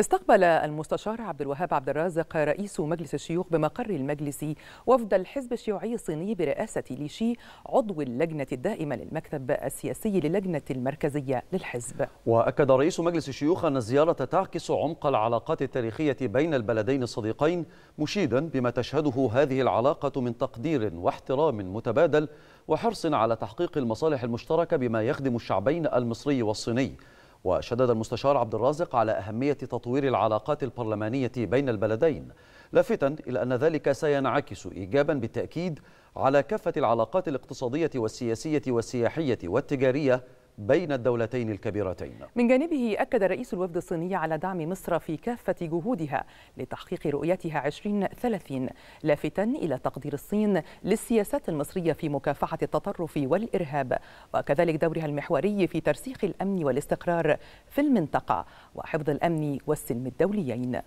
استقبل المستشار عبد الوهاب عبد الرازق رئيس مجلس الشيوخ بمقر المجلس وفد الحزب الشيوعي الصيني برئاسة ليشي عضو اللجنة الدائمة للمكتب السياسي للجنة المركزية للحزب وأكد رئيس مجلس الشيوخ أن الزيارة تعكس عمق العلاقات التاريخية بين البلدين الصديقين مشيدا بما تشهده هذه العلاقة من تقدير واحترام متبادل وحرص على تحقيق المصالح المشتركة بما يخدم الشعبين المصري والصيني وشدد المستشار عبد الرازق على أهمية تطوير العلاقات البرلمانية بين البلدين لافتا إلى أن ذلك سينعكس إيجابا بالتأكيد على كافة العلاقات الاقتصادية والسياسية والسياحية والتجارية بين الدولتين الكبيرتين من جانبه أكد رئيس الوفد الصيني على دعم مصر في كافة جهودها لتحقيق رؤيتها 2030 لافتا إلى تقدير الصين للسياسات المصرية في مكافحة التطرف والإرهاب وكذلك دورها المحوري في ترسيخ الأمن والاستقرار في المنطقة وحفظ الأمن والسلم الدوليين